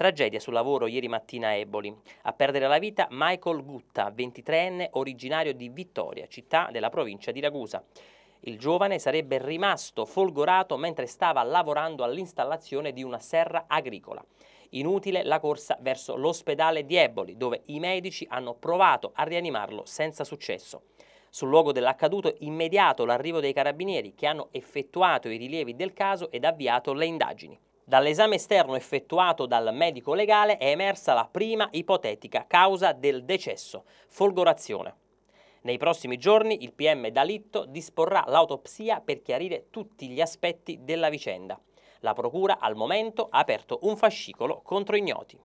Tragedia sul lavoro ieri mattina a Eboli. A perdere la vita Michael Gutta, 23enne, originario di Vittoria, città della provincia di Ragusa. Il giovane sarebbe rimasto folgorato mentre stava lavorando all'installazione di una serra agricola. Inutile la corsa verso l'ospedale di Eboli, dove i medici hanno provato a rianimarlo senza successo. Sul luogo dell'accaduto immediato l'arrivo dei carabinieri che hanno effettuato i rilievi del caso ed avviato le indagini. Dall'esame esterno effettuato dal medico legale è emersa la prima ipotetica causa del decesso, folgorazione. Nei prossimi giorni il PM Dalitto disporrà l'autopsia per chiarire tutti gli aspetti della vicenda. La Procura al momento ha aperto un fascicolo contro ignoti.